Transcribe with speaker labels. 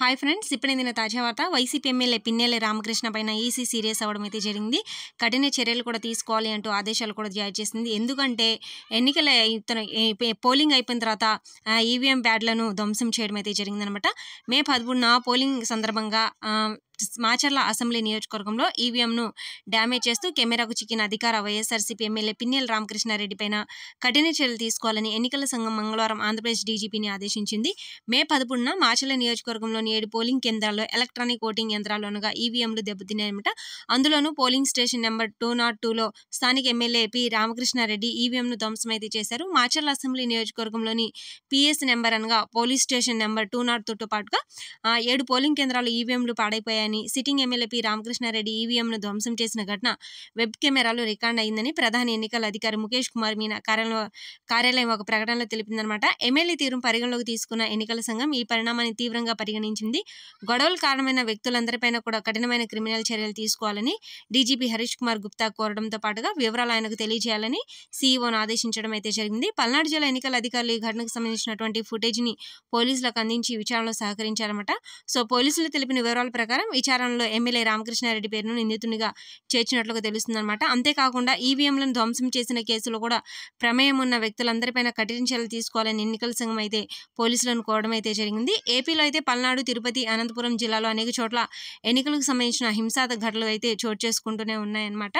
Speaker 1: hi friends ఇప్పుడు నేను తాజా వార్త వైసీపీ ఎమ్మెల్యే పిన్నెల్లి రామకృష్ణ పైన ఈసీ సీరియస్ అవ్వడం అయితే జరిగింది కఠిన చర్యలు కూడా తీసుకోవాలి అంటూ ఆదేశాలు కూడా జారీ చేసింది ఎందుకంటే ఎన్నికల పోలింగ్ అయిపోయిన తర్వాత ఈవీఎం బ్యాడ్లను ధ్వంసం చేయడం అయితే జరిగిందనమాట మే పదమూడున పోలింగ్ సందర్భంగా మాచర్ల అసెంబ్లీ నియోజకవర్గంలో ఈవీఎంను డ్యామేజ్ చేస్తూ కెమెరాకు చిక్కిన అధికార వైఎస్ఆర్సీపీ ఎమ్మెల్యే పిన్నెల పైన కఠిన చర్యలు తీసుకోవాలని ఎన్నికల సంఘం మంగళవారం ఆంధ్రప్రదేశ్ డీజీపీని ఆదేశించింది మే పదకొండున మాచర్ల నియోజకవర్గంలోని ఏడు పోలింగ్ కేంద్రాల్లో ఎలక్ట్రానిక్ ఓటింగ్ యంత్రాలు అనగా ఈవీఎంలు దెబ్బతిన్నాయన్నమాట అందులోనూ polling station number two naught టూలో స్థానిక ఎమ్మెల్యే పి రామకృష్ణారెడ్డి ఈవీఎంను ధ్వంసమైతే చేశారు మాచర్ల అసెంబ్లీ నియోజకవర్గంలోని పిఎస్ నెంబర్ అనగా police station number two naught టూతో పాటుగా ఏడు పోలింగ్ కేంద్రాలు ఈవీఎంలు పాడైపోయాయి చేశాయని సిట్టింగ్ ఎమ్మెల్యేపీ రామకృష్ణారెడ్డి ఈవీఎంను ధ్వంసం చేసిన ఘటన వెబ్ కెమెరాలో రికార్డ్ అయిందని ప్రధాన ఎన్నికల అధికారి ముఖేష్ కుమార్ మీనా కార్యాలయం కార్యాలయం ఒక ప్రకటనలో తెలిపిందనమాట ఎమ్మెల్యే తీరును పరిగణలోకి తీసుకున్న ఎన్నికల సంఘం ఈ పరిణామాన్ని తీవ్రంగా పరిగణించింది గొడవలు కారణమైన వ్యక్తులందరిపైన కూడా కఠినమైన క్రిమినల్ చర్యలు తీసుకోవాలని డీజీపీ హరీష్ కుమార్ గుప్తా కోరడంతో పాటుగా వివరాలు ఆయనకు తెలియజేయాలని సీఈఓను ఆదేశించడం అయితే జరిగింది పల్నాడు జిల్లా ఎన్నికల అధికారులు ఈ ఘటనకు సంబంధించినటువంటి ఫుటేజ్ని పోలీసులకు అందించి విచారణలో సహకరించారన్నమాట సో పోలీసులు తెలిపిన వివరాల ప్రకారం విచారణలో ఎమ్మెల్యే రామకృష్ణారెడ్డి పేరును నిందితునిగా చేర్చినట్లుగా తెలుస్తుంది అనమాట అంతేకాకుండా ఈవీఎంలను ధ్వంసం చేసిన కేసులో కూడా ప్రమేయం ఉన్న వ్యక్తులందరిపైన కఠిన చర్యలు తీసుకోవాలని ఎన్నికల సంఘం అయితే పోలీసులను కోవడం అయితే జరిగింది ఏపీలో అయితే పల్నాడు తిరుపతి అనంతపురం జిల్లాలో అనేక చోట్ల ఎన్నికలకు సంబంధించిన హింసాత్మక ఘటనలు అయితే చోటు చేసుకుంటూనే ఉన్నాయన్నమాట